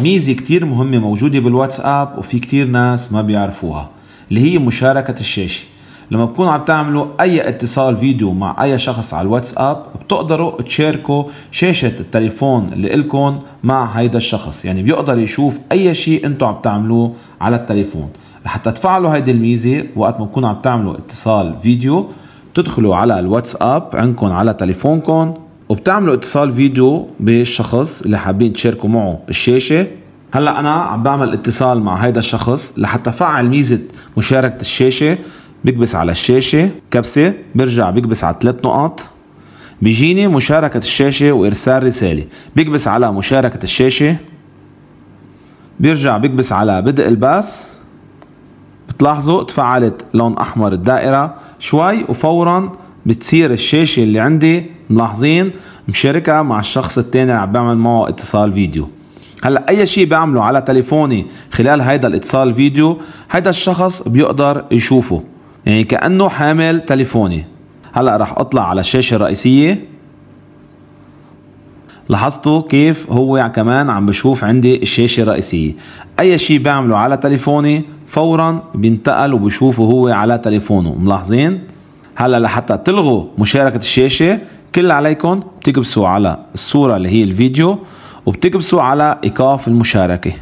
ميزة كتير مهمة موجودة بالواتساب وفي كتير ناس ما بيعرفوها اللي هي مشاركة الشاشة لما بكون عم تعملوا اي اتصال فيديو مع اي شخص على الواتساب بتقدروا تشاركوا شاشة التليفون اللي لكم مع هيدا الشخص يعني بيقدر يشوف اي شيء انتم عم تعملوه على التليفون لحتى تفعلوا هيدي الميزة وقت ما بكون عم تعملوا اتصال فيديو تدخلوا على الواتساب عندكم على تليفونكم وبتعملوا اتصال فيديو بالشخص اللي حابين تشاركوا معه الشاشه هلا انا عم بعمل اتصال مع هيدا الشخص لحتى فعل ميزه مشاركه الشاشه بكبس على الشاشه كبسه برجع بكبس على ثلاث نقط بيجيني مشاركة الشاشة وإرسال رسالة بكبس على مشاركة الشاشة بيرجع بكبس على بدء البث بتلاحظوا تفعلت لون أحمر الدائرة شوي وفورا بتصير الشاشة اللي عندي ملاحظين مشاركة مع الشخص التاني اللي عم بعمل معه اتصال فيديو هلا اي شيء بعمله على تليفوني خلال هيدا الاتصال فيديو هيدا الشخص بيقدر يشوفه يعني كانه حامل تليفوني هلا رح اطلع على الشاشه الرئيسيه لاحظتوا كيف هو كمان عم بشوف عندي الشاشه الرئيسيه اي شيء بعمله على تليفوني فورا بينتقل وبشوفه هو على تليفونه ملاحظين هلا لحتى تلغوا مشاركه الشاشه كل اللي عليكم بتكبسوا على الصوره اللي هي الفيديو وبتكبسوا على ايقاف المشاركه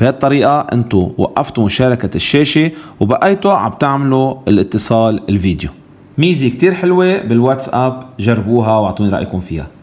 بهالطريقه انتو وقفتوا مشاركه الشاشه وبقيتوا عم تعملوا الاتصال الفيديو ميزه كتير حلوه بالواتساب جربوها واعطوني رايكم فيها